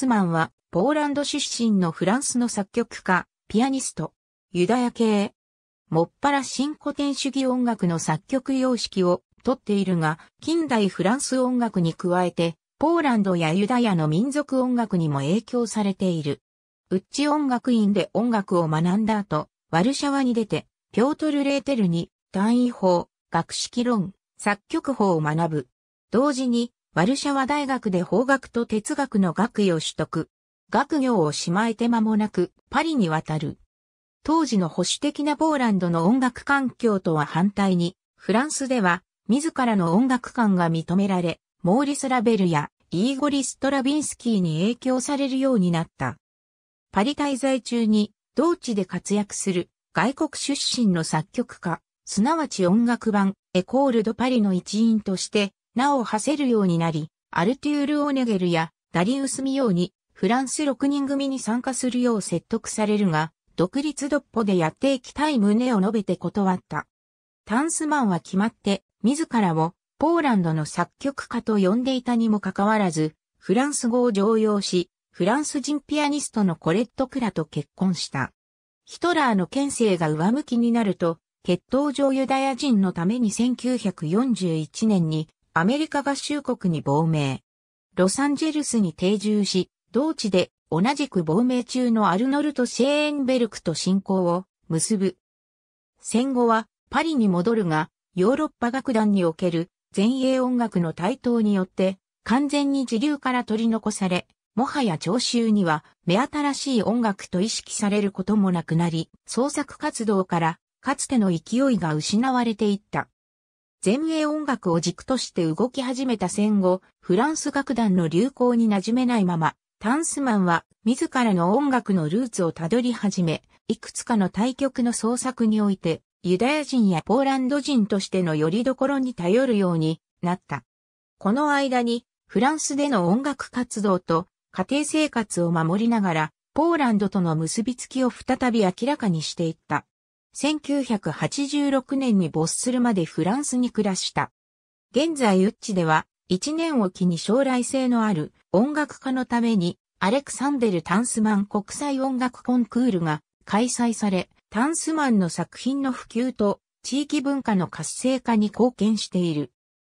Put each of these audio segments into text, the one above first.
ツマンは、ポーランド出身のフランスの作曲家、ピアニスト、ユダヤ系、もっぱら新古典主義音楽の作曲様式をとっているが、近代フランス音楽に加えて、ポーランドやユダヤの民族音楽にも影響されている。ウッチ音楽院で音楽を学んだ後、ワルシャワに出て、ピョートル・レーテルに単位法、学識論、作曲法を学ぶ。同時に、ワルシャワ大学で法学と哲学の学位を取得。学業をしまえて間もなくパリに渡る。当時の保守的なポーランドの音楽環境とは反対に、フランスでは自らの音楽観が認められ、モーリス・ラベルやイーゴリ・ストラビンスキーに影響されるようになった。パリ滞在中に同地で活躍する外国出身の作曲家、すなわち音楽版エコールドパリの一員としてなお馳せるようになり、アルテュール・オネゲルやダリウス・ミヨーにフランス6人組に参加するよう説得されるが、独立独歩でやっていきたい旨を述べて断った。タンスマンは決まって自らをポーランドの作曲家と呼んでいたにもかかわらず、フランス語を常用し、フランス人ピアニストのコレット・クラと結婚した。ヒトラーの権勢が上向きになると、血統上ユダヤ人のために1941年にアメリカ合衆国に亡命。ロサンゼルスに定住し、同地で同じく亡命中のアルノルト・シェーンベルクと信仰を結ぶ。戦後はパリに戻るが、ヨーロッパ楽団における前衛音楽の台頭によって完全に自流から取り残され、もはや聴衆には目新しい音楽と意識されることもなくなり、創作活動からかつての勢いが失われていった。前衛音楽を軸として動き始めた戦後、フランス楽団の流行に馴染めないまま、タンスマンは自らの音楽のルーツをたどり始め、いくつかの対局の創作において、ユダヤ人やポーランド人としての拠り所に頼るようになった。この間に、フランスでの音楽活動と家庭生活を守りながら、ポーランドとの結びつきを再び明らかにしていった。1986年に没するまでフランスに暮らした。現在ウッチでは、1年を機に将来性のある音楽家のために、アレクサンデル・タンスマン国際音楽コンクールが開催され、タンスマンの作品の普及と地域文化の活性化に貢献している。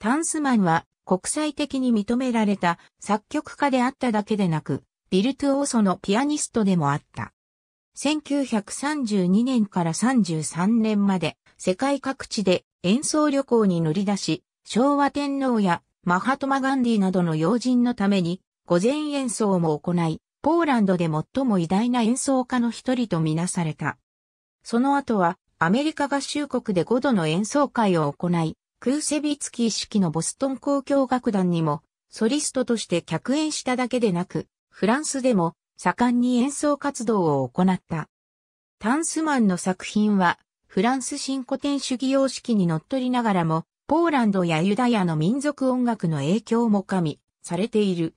タンスマンは国際的に認められた作曲家であっただけでなく、ビルトゥオーソのピアニストでもあった。1932年から33年まで世界各地で演奏旅行に乗り出し、昭和天皇やマハトマガンディなどの要人のために午前演奏も行い、ポーランドで最も偉大な演奏家の一人とみなされた。その後はアメリカ合衆国で5度の演奏会を行い、クーセビツキー式のボストン交響楽団にもソリストとして客演しただけでなく、フランスでも盛んに演奏活動を行った。タンスマンの作品は、フランス新古典主義様式にのっとりながらも、ポーランドやユダヤの民族音楽の影響も加味されている。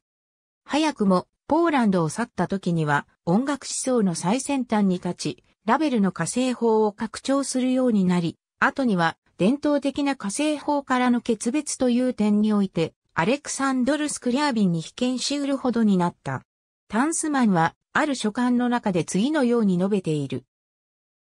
早くも、ポーランドを去った時には、音楽思想の最先端に立ち、ラベルの火星法を拡張するようになり、後には、伝統的な火星法からの決別という点において、アレクサンドル・スクリアービンに被験しうるほどになった。タンスマンは、ある書簡の中で次のように述べている。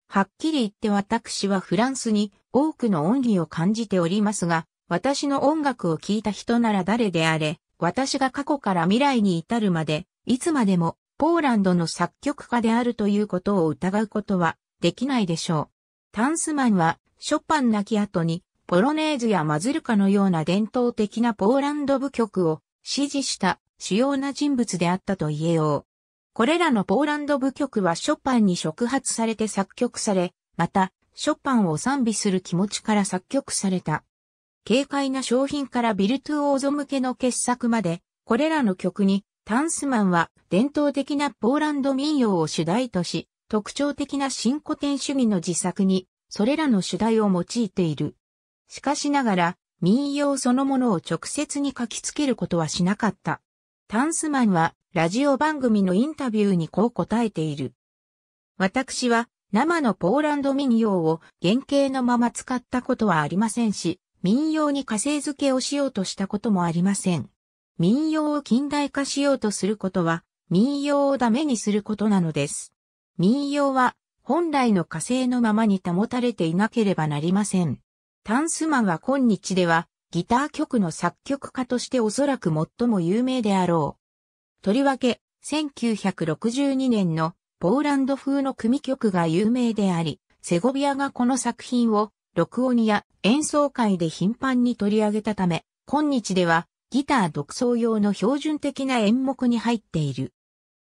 はっきり言って私はフランスに多くの恩義を感じておりますが、私の音楽を聴いた人なら誰であれ、私が過去から未来に至るまで、いつまでもポーランドの作曲家であるということを疑うことはできないでしょう。タンスマンはショパン亡き後にポロネーズやマズルカのような伝統的なポーランド舞曲を支持した主要な人物であったと言えよう。これらのポーランド部曲はショパンに触発されて作曲され、また、ショパンを賛美する気持ちから作曲された。軽快な商品からビルトゥオーゾ向けの傑作まで、これらの曲に、タンスマンは伝統的なポーランド民謡を主題とし、特徴的な新古典主義の自作に、それらの主題を用いている。しかしながら、民謡そのものを直接に書きつけることはしなかった。タンスマンはラジオ番組のインタビューにこう答えている。私は生のポーランド民謡を原型のまま使ったことはありませんし、民謡に火星付けをしようとしたこともありません。民謡を近代化しようとすることは民謡をダメにすることなのです。民謡は本来の火星のままに保たれていなければなりません。タンスマンは今日ではギター曲の作曲家としておそらく最も有名であろう。とりわけ、1962年のポーランド風の組曲が有名であり、セゴビアがこの作品を録音や演奏会で頻繁に取り上げたため、今日ではギター独奏用の標準的な演目に入っている。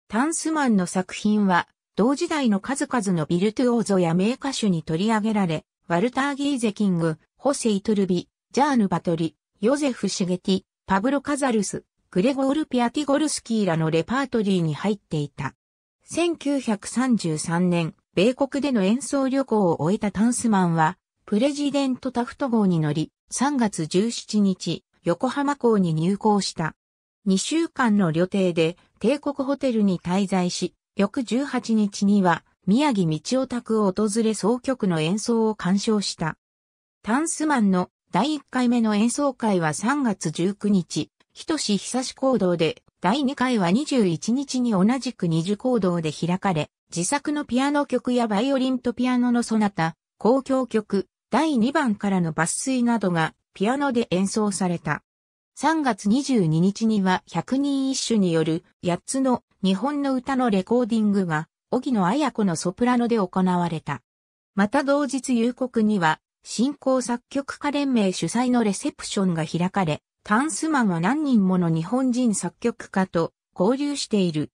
タンスマンの作品は、同時代の数々のビルトゥオーゾや名歌手に取り上げられ、ワルター・ギーゼキング、ホセイトルビ、ジャーヌ・バトリ、ヨゼフ・シゲティ、パブロ・カザルス、グレゴール・ピアティゴルスキーらのレパートリーに入っていた。1933年、米国での演奏旅行を終えたタンスマンは、プレジデント・タフト号に乗り、3月17日、横浜港に入港した。2週間の旅程で帝国ホテルに滞在し、翌18日には宮城道夫宅を訪れ総局の演奏を鑑賞した。タンスマンの第1回目の演奏会は3月19日、ひしひ久し行動で、第2回は21日に同じく二次行動で開かれ、自作のピアノ曲やバイオリンとピアノのソナタ、交響曲、第2番からの抜粋などがピアノで演奏された。3月22日には100人一首による8つの日本の歌のレコーディングが、荻野綾子のソプラノで行われた。また同日夕刻には、新興作曲家連盟主催のレセプションが開かれ、タンスマンは何人もの日本人作曲家と交流している。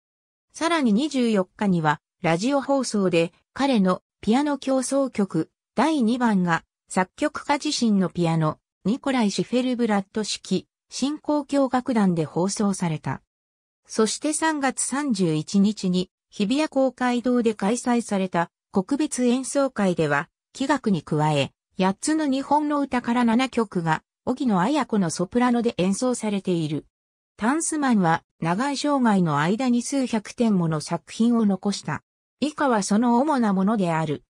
さらに24日には、ラジオ放送で彼のピアノ競争曲第2番が作曲家自身のピアノニコライ・シフェルブラッド式新興教楽団で放送された。そして3月31日に日比谷公会堂で開催された国別演奏会では、器楽に加え、8つの日本の歌から7曲が、荻野綾子のソプラノで演奏されている。タンスマンは、長い生涯の間に数百点もの作品を残した。以下はその主なものである。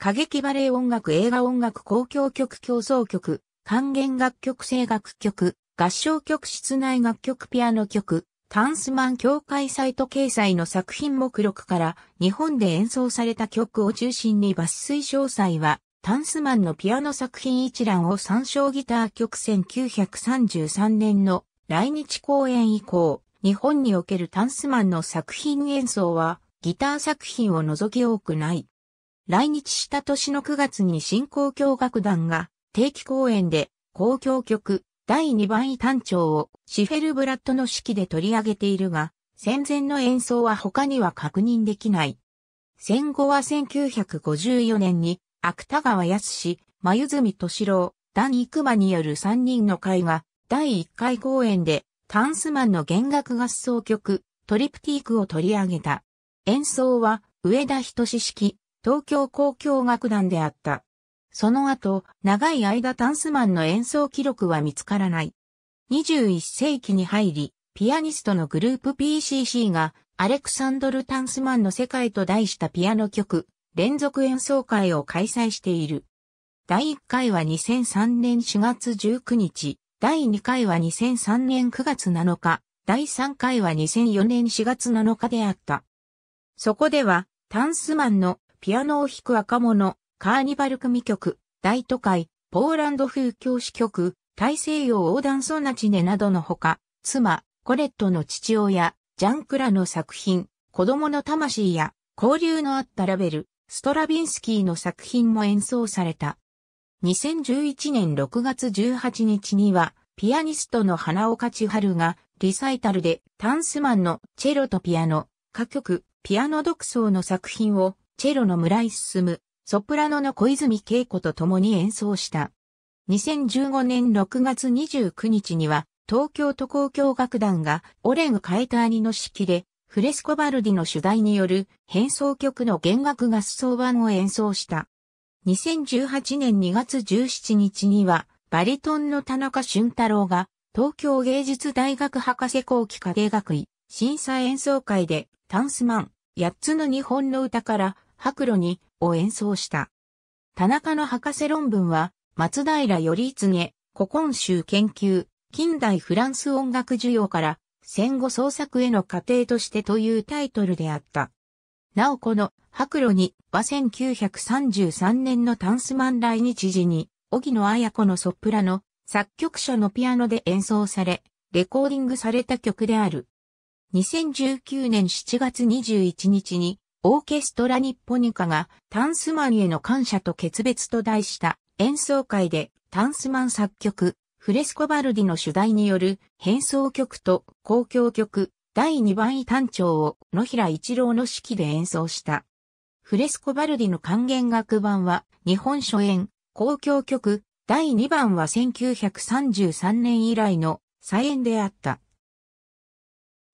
歌劇バレエ音楽映画音楽公共曲競争曲、還元楽曲声楽曲、合唱曲室内楽曲ピアノ曲、タンスマン協会サイト掲載の作品目録から日本で演奏された曲を中心に抜粋詳細はタンスマンのピアノ作品一覧を参照ギター曲1933年の来日公演以降、日本におけるタンスマンの作品演奏は、ギター作品を除き多くない。来日した年の9月に新交響楽団が定期公演で公共曲第2番位単調をシフェルブラッドの式で取り上げているが、戦前の演奏は他には確認できない。戦後は1954年に芥川康眉住敏郎、ダイクマによる3人の会が、第1回公演で、タンスマンの弦楽合奏曲、トリプティークを取り上げた。演奏は、上田仁志式、東京交響楽団であった。その後、長い間タンスマンの演奏記録は見つからない。21世紀に入り、ピアニストのグループ PCC が、アレクサンドル・タンスマンの世界と題したピアノ曲、連続演奏会を開催している。第1回は2003年4月19日、第2回は2003年9月7日、第3回は2004年4月7日であった。そこでは、タンスマンのピアノを弾く若者、カーニバル組曲、大都会、ポーランド風教師曲、大西洋横断ソナチネなどのほか、妻、コレットの父親、ジャンクラの作品、子供の魂や、交流のあったラベル、ストラビンスキーの作品も演奏された。2011年6月18日には、ピアニストの花岡千春が、リサイタルで、タンスマンのチェロとピアノ、歌曲、ピアノ独奏の作品を、チェロの村井進、ソプラノの小泉恵子と共に演奏した。2015年6月29日には、東京都交響楽団がオレグ・カイターニの指揮でフレスコバルディの主題による変奏曲の弦楽合奏版を演奏した。2018年2月17日には、バリトンの田中俊太郎が、東京芸術大学博士後期家庭学位、審査演奏会で、タンスマン、八つの日本の歌から、白露に、を演奏した。田中の博士論文は、松平頼次、古今集研究、近代フランス音楽需要から、戦後創作への過程としてというタイトルであった。なおこの白露には1933年のタンスマン来日時に、荻野綾子のソプラノ、作曲者のピアノで演奏され、レコーディングされた曲である。2019年7月21日に、オーケストラニッポニカがタンスマンへの感謝と決別と題した演奏会でタンスマン作曲、フレスコバルディの主題による変奏曲と公共曲第2番位単調を野平一郎の指揮で演奏した。フレスコバルディの還元楽版は日本初演公共曲第2番は1933年以来の再演であった。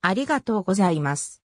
ありがとうございます。